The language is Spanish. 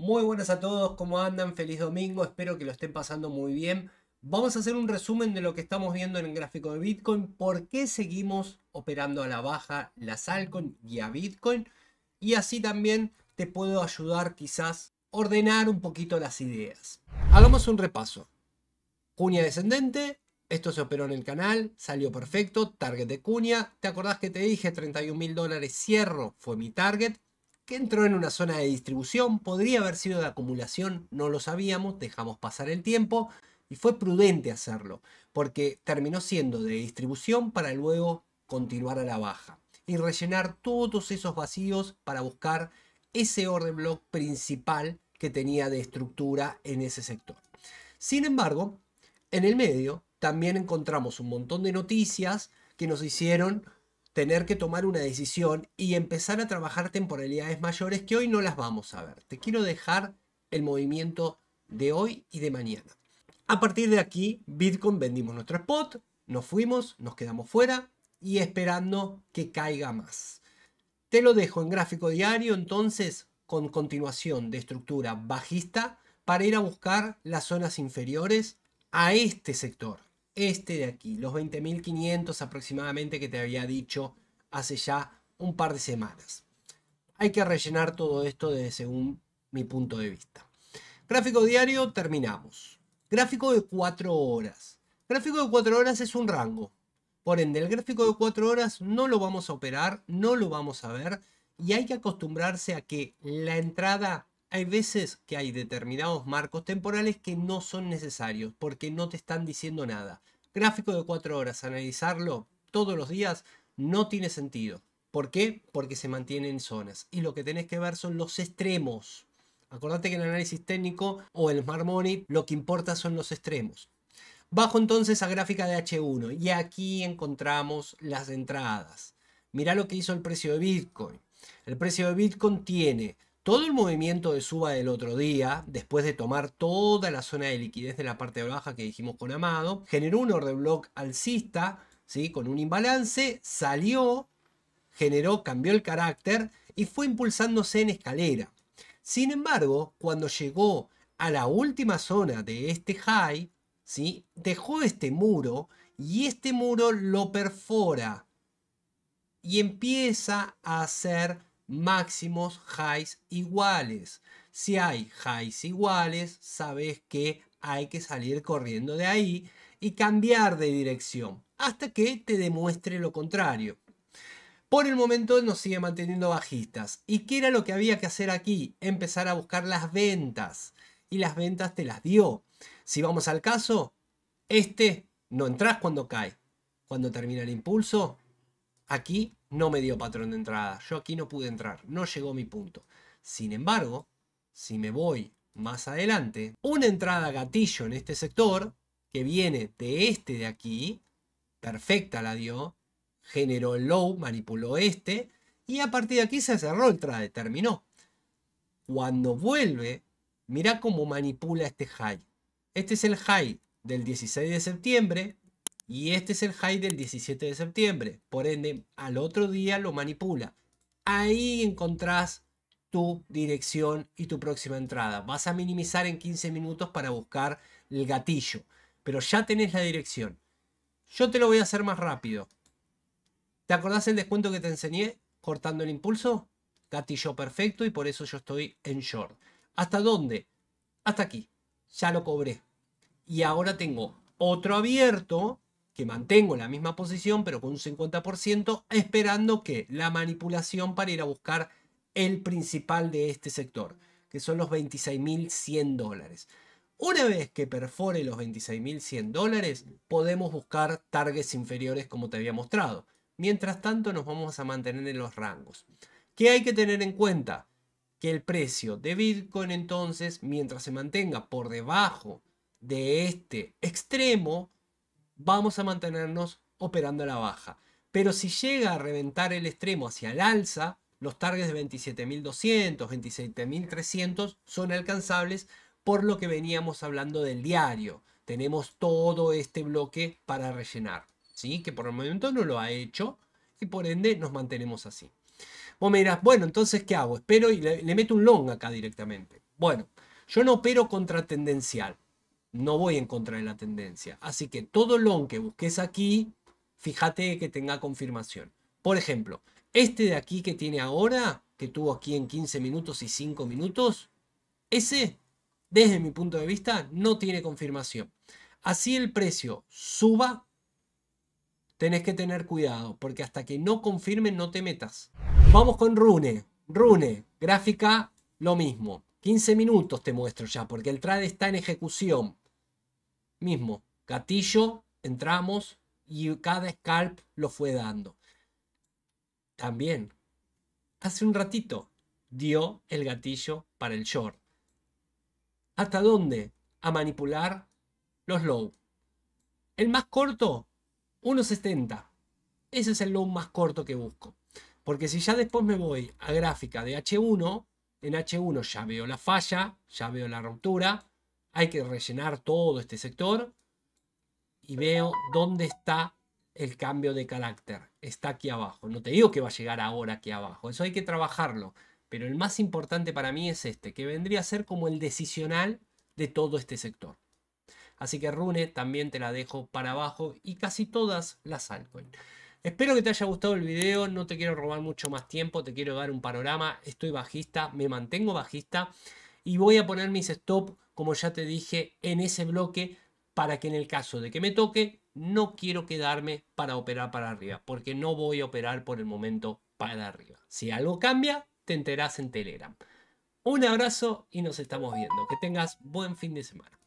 Muy buenas a todos, ¿cómo andan? Feliz domingo, espero que lo estén pasando muy bien. Vamos a hacer un resumen de lo que estamos viendo en el gráfico de Bitcoin, por qué seguimos operando a la baja las altcoins y a Bitcoin. Y así también te puedo ayudar quizás ordenar un poquito las ideas. Hagamos un repaso. Cuña descendente, esto se operó en el canal, salió perfecto, target de cuña. ¿Te acordás que te dije 31 mil dólares cierro fue mi target? que entró en una zona de distribución, podría haber sido de acumulación, no lo sabíamos, dejamos pasar el tiempo y fue prudente hacerlo, porque terminó siendo de distribución para luego continuar a la baja y rellenar todos esos vacíos para buscar ese orden block principal que tenía de estructura en ese sector. Sin embargo, en el medio también encontramos un montón de noticias que nos hicieron tener que tomar una decisión y empezar a trabajar temporalidades mayores que hoy no las vamos a ver. Te quiero dejar el movimiento de hoy y de mañana. A partir de aquí, Bitcoin vendimos nuestro spot, nos fuimos, nos quedamos fuera y esperando que caiga más. Te lo dejo en gráfico diario entonces con continuación de estructura bajista para ir a buscar las zonas inferiores a este sector este de aquí, los 20.500 aproximadamente que te había dicho hace ya un par de semanas. Hay que rellenar todo esto desde según mi punto de vista. Gráfico diario, terminamos. Gráfico de 4 horas. Gráfico de 4 horas es un rango. Por ende, el gráfico de 4 horas no lo vamos a operar, no lo vamos a ver y hay que acostumbrarse a que la entrada hay veces que hay determinados marcos temporales que no son necesarios porque no te están diciendo nada. Gráfico de 4 horas, analizarlo todos los días no tiene sentido. ¿Por qué? Porque se mantienen zonas. Y lo que tenés que ver son los extremos. Acordate que en el análisis técnico o el Smart Money lo que importa son los extremos. Bajo entonces a gráfica de H1 y aquí encontramos las entradas. Mirá lo que hizo el precio de Bitcoin. El precio de Bitcoin tiene todo el movimiento de suba del otro día, después de tomar toda la zona de liquidez de la parte baja que dijimos con Amado, generó un order block alcista, ¿sí? con un imbalance, salió, generó, cambió el carácter y fue impulsándose en escalera. Sin embargo, cuando llegó a la última zona de este high, ¿sí? dejó este muro y este muro lo perfora y empieza a hacer máximos highs iguales. Si hay highs iguales, sabes que hay que salir corriendo de ahí y cambiar de dirección hasta que te demuestre lo contrario. Por el momento nos sigue manteniendo bajistas. ¿Y qué era lo que había que hacer aquí? Empezar a buscar las ventas. Y las ventas te las dio. Si vamos al caso, este no entras cuando cae. Cuando termina el impulso, aquí no me dio patrón de entrada. Yo aquí no pude entrar. No llegó mi punto. Sin embargo, si me voy más adelante, una entrada gatillo en este sector, que viene de este de aquí, perfecta la dio, generó el low, manipuló este, y a partir de aquí se cerró el trade, terminó. Cuando vuelve, mirá cómo manipula este high. Este es el high del 16 de septiembre, y este es el high del 17 de septiembre. Por ende, al otro día lo manipula. Ahí encontrás tu dirección y tu próxima entrada. Vas a minimizar en 15 minutos para buscar el gatillo. Pero ya tenés la dirección. Yo te lo voy a hacer más rápido. ¿Te acordás el descuento que te enseñé? Cortando el impulso. Gatillo perfecto y por eso yo estoy en short. ¿Hasta dónde? Hasta aquí. Ya lo cobré. Y ahora tengo otro abierto que mantengo la misma posición, pero con un 50%, esperando que la manipulación para ir a buscar el principal de este sector, que son los 26.100 dólares. Una vez que perfore los 26.100 dólares, podemos buscar targets inferiores como te había mostrado. Mientras tanto, nos vamos a mantener en los rangos. ¿Qué hay que tener en cuenta? Que el precio de Bitcoin entonces, mientras se mantenga por debajo de este extremo, vamos a mantenernos operando a la baja. Pero si llega a reventar el extremo hacia el alza, los targets de 27.200, 27.300 son alcanzables por lo que veníamos hablando del diario. Tenemos todo este bloque para rellenar, ¿sí? que por el momento no lo ha hecho y por ende nos mantenemos así. Vos me bueno, entonces ¿qué hago? Espero y le, meto un long acá directamente. Bueno, yo no opero tendencial no voy en contra de la tendencia. Así que todo lo que busques aquí, fíjate que tenga confirmación. Por ejemplo, este de aquí que tiene ahora, que tuvo aquí en 15 minutos y 5 minutos, ese, desde mi punto de vista, no tiene confirmación. Así el precio suba, tenés que tener cuidado, porque hasta que no confirmen no te metas. Vamos con Rune. Rune, gráfica, lo mismo. 15 minutos te muestro ya, porque el trade está en ejecución mismo, gatillo, entramos y cada scalp lo fue dando. También, hace un ratito, dio el gatillo para el short. ¿Hasta dónde? A manipular los low. El más corto, 1.70. Ese es el low más corto que busco. Porque si ya después me voy a gráfica de H1, en H1 ya veo la falla, ya veo la ruptura, hay que rellenar todo este sector y veo dónde está el cambio de carácter. Está aquí abajo. No te digo que va a llegar ahora aquí abajo. Eso hay que trabajarlo. Pero el más importante para mí es este, que vendría a ser como el decisional de todo este sector. Así que Rune también te la dejo para abajo y casi todas las altcoins. Espero que te haya gustado el video, no te quiero robar mucho más tiempo, te quiero dar un panorama, estoy bajista, me mantengo bajista y voy a poner mis stop como ya te dije en ese bloque, para que en el caso de que me toque, no quiero quedarme para operar para arriba, porque no voy a operar por el momento para arriba. Si algo cambia, te enterás en Telegram. Un abrazo y nos estamos viendo. Que tengas buen fin de semana.